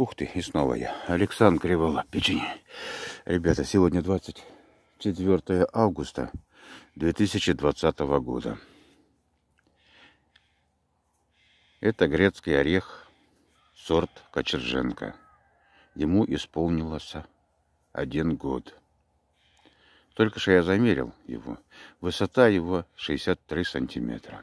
Ух ты, и снова я. Александр Кривола, Ребята, сегодня 24 августа 2020 года. Это грецкий орех сорт Кочерженко. Ему исполнился один год. Только что я замерил его. Высота его 63 сантиметра.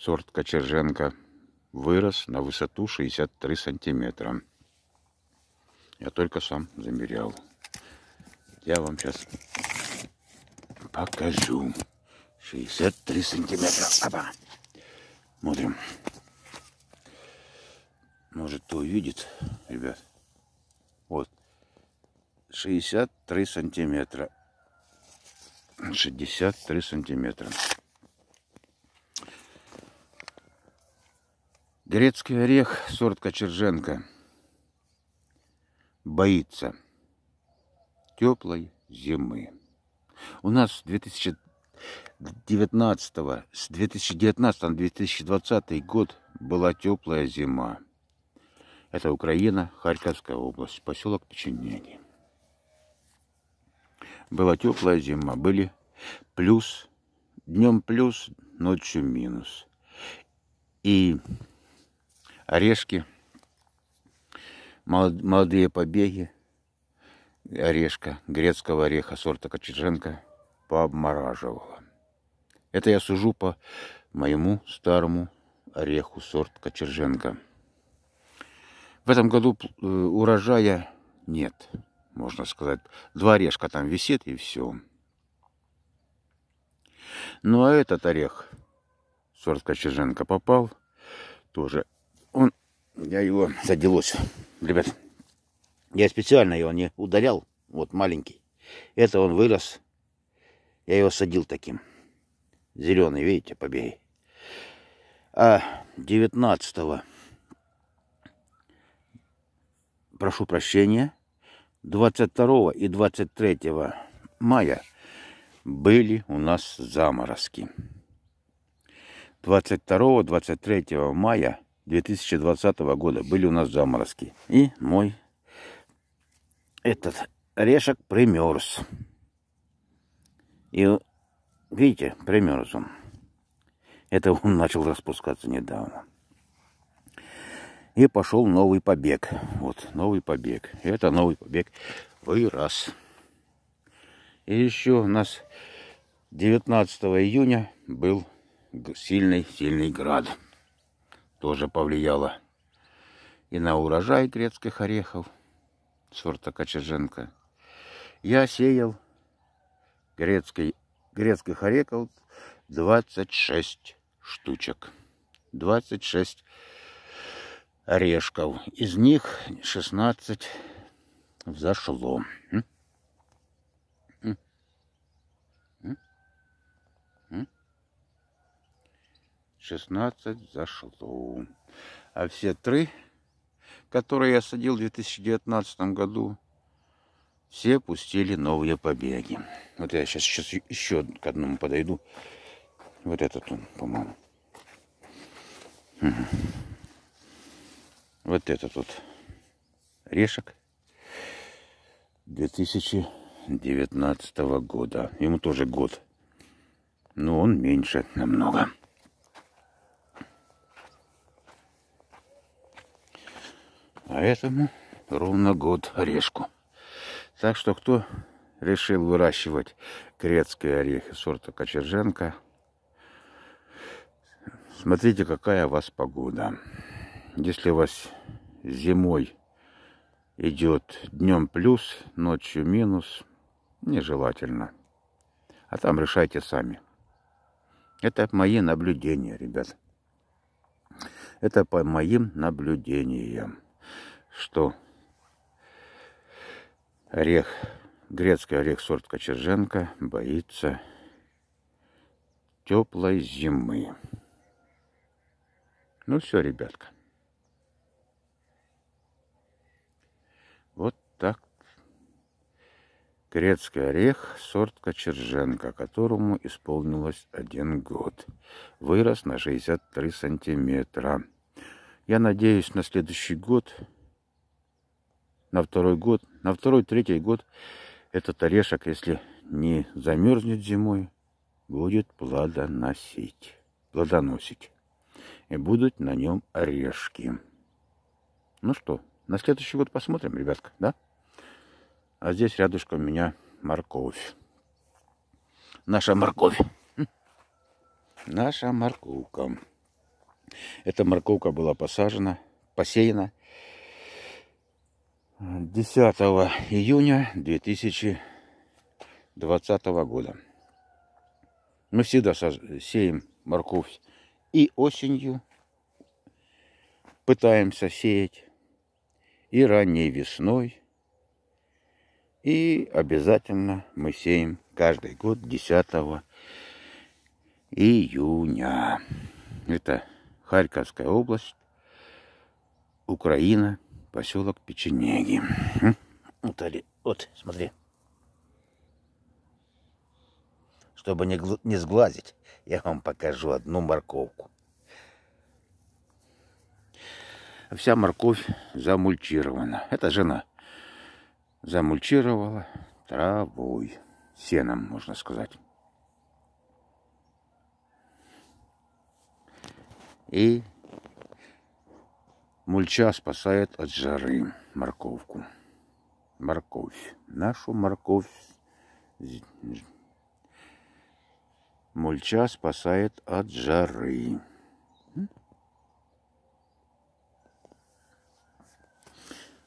сорт Кочерженко вырос на высоту 63 сантиметра. Я только сам замерял. Я вам сейчас покажу. 63 сантиметра. Опа. Смотрим. Может, кто увидит, ребят. Вот. 63 сантиметра. 63 сантиметра. Грецкий орех, сорт Кочерженко. Боится теплой зимы. У нас 2019 с 2019 на 2020 год была теплая зима. Это Украина, Харьковская область, поселок Печенеги. Была теплая зима, были плюс, днем плюс, ночью минус. И орешки, молодые побеги орешка, грецкого ореха сорта Кочерженко пообмораживала. Это я сужу по моему старому ореху сорт Кочерженко. В этом году э, урожая нет, можно сказать. Два орешка там висит и все. Ну а этот орех сорт Кочерженко попал тоже он, я его заделось. Ребят, я специально его не удалял, вот маленький. Это он вырос, я его садил таким. Зеленый, видите, побеги. А 19 прошу прощения, 22 и 23 мая были у нас заморозки. 22-23 мая 2020 года были у нас заморозки. И мой этот орешек примерз. И видите, примерз он. Это он начал распускаться недавно. И пошел новый побег. Вот, новый побег. Это новый побег вырос. И еще у нас 19 июня был сильный-сильный град тоже повлияло и на урожай грецких орехов сорта Кочеженко. Я сеял грецкий, грецких орехов 26 штучек. 26 орешков. Из них 16 взошло. 16 зашло. А все три, которые я садил в 2019 году, все пустили новые побеги. Вот я сейчас, сейчас еще к одному подойду. Вот этот он, по-моему. Вот этот вот решек 2019 года. Ему тоже год. Но он меньше намного. А этому ровно год орешку. Так что кто решил выращивать крецкие орехи сорта Кочерженко, смотрите, какая у вас погода. Если у вас зимой идет днем плюс, ночью минус, нежелательно. А там решайте сами. Это мои наблюдения, ребят. Это по моим наблюдениям что орех, грецкий орех сорт Кочерженко боится теплой зимы. Ну все, ребятка. Вот так. Грецкий орех, сорт Кочерженко, которому исполнилось один год. Вырос на 63 сантиметра. Я надеюсь, на следующий год на второй год, на второй-третий год этот орешек, если не замерзнет зимой, будет плодоносить, плодоносить. И будут на нем орешки. Ну что, на следующий год посмотрим, ребятка, да? А здесь рядышком у меня морковь. Наша морковь. Наша морковка. Эта морковка была посажена, посеяна 10 июня 2020 года. Мы всегда сеем морковь и осенью, пытаемся сеять и ранней весной, и обязательно мы сеем каждый год 10 июня. Это Харьковская область, Украина, Поселок Печенеги. Вот, вот, смотри. Чтобы не, не сглазить, я вам покажу одну морковку. Вся морковь замульчирована. Это жена замульчировала травой, сеном, можно сказать. И Мульча спасает от жары морковку. Морковь. Нашу морковь. Мульча спасает от жары.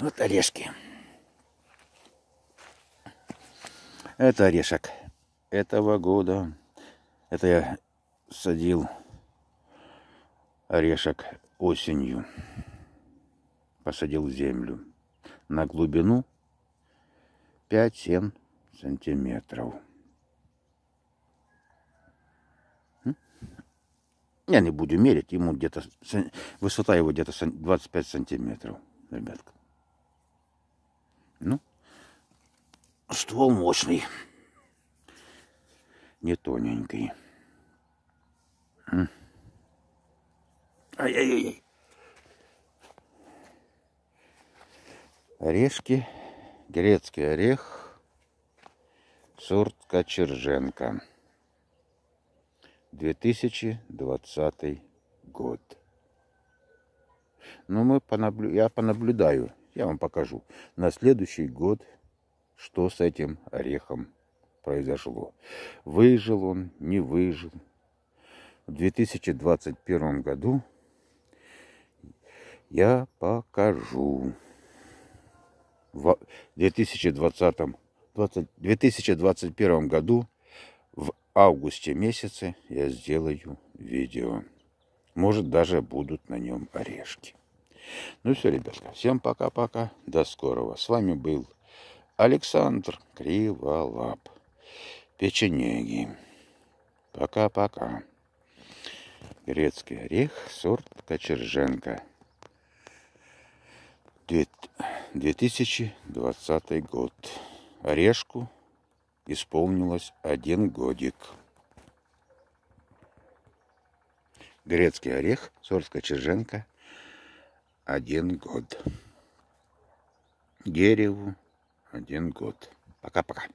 Вот орешки. Это орешек этого года. Это я садил орешек осенью посадил землю на глубину 5-7 сантиметров. Я не буду мерить, ему где-то высота его где-то 25 сантиметров, ребятка. Ну, ствол мощный, не тоненький. Ай-яй-яй. Орешки. Грецкий орех. Сорт Кочерженко. 2020 год. Но ну, мы понаблю... я понаблюдаю, я вам покажу на следующий год, что с этим орехом произошло. Выжил он, не выжил. В 2021 году я покажу в 2020, 20, 2021 году в августе месяце я сделаю видео. Может, даже будут на нем орешки. Ну все, ребятка, всем пока-пока, до скорого. С вами был Александр Криволап, печенеги. Пока-пока. Грецкий орех, сорт Кочерженко. 2000 2020 год. Орешку исполнилось один годик. Грецкий орех, сорская черженка, один год. Дереву один год. Пока-пока.